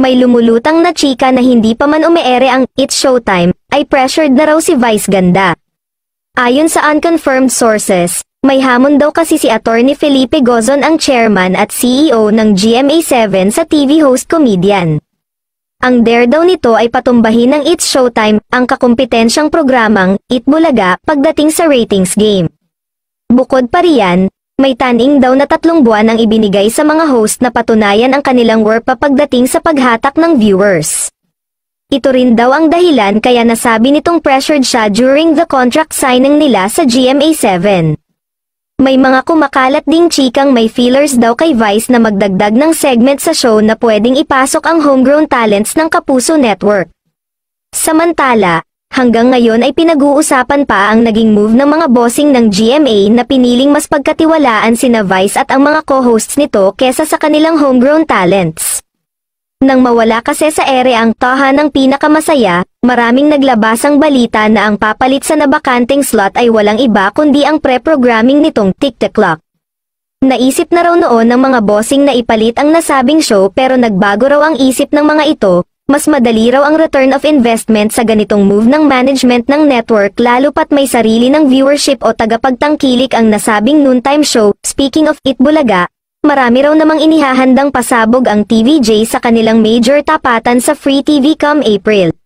may lumulutang na chika na hindi pa man umeere ang It's Showtime, ay pressured na raw si Vice Ganda. Ayon sa unconfirmed sources, may hamon daw kasi si Attorney Felipe Gozon ang chairman at CEO ng GMA7 sa TV host comedian. Ang dare daw nito ay patumbahin ng It's Showtime, ang kakumpitensyang programang It Bulaga pagdating sa ratings game. Bukod pa riyan, may taning daw na tatlong buwan ang ibinigay sa mga host na patunayan ang kanilang work papagdating sa paghatak ng viewers. Ito rin daw ang dahilan kaya nasabi nitong pressured siya during the contract signing nila sa GMA7. May mga kumakalat ding chikang may feelers daw kay Vice na magdagdag ng segment sa show na pwedeng ipasok ang homegrown talents ng Kapuso Network. Samantala, Hanggang ngayon ay pinag-uusapan pa ang naging move ng mga bossing ng GMA na piniling mas pagkatiwalaan sina Vice at ang mga co-hosts nito kesa sa kanilang homegrown talents. Nang mawala kasi sa ere ang taha ng pinakamasaya, maraming naglabasang balita na ang papalit sa nabakanting slot ay walang iba kundi ang pre-programming nitong Tick the Clock. Naisip na raw noon ng mga bossing na ipalit ang nasabing show pero nagbago raw ang isip ng mga ito, mas madali raw ang return of investment sa ganitong move ng management ng network lalo pat may sarili ng viewership o tagapagtangkilik ang nasabing noontime show. Speaking of It Bulaga, marami raw namang inihahandang pasabog ang TVJ sa kanilang major tapatan sa Free TV come April.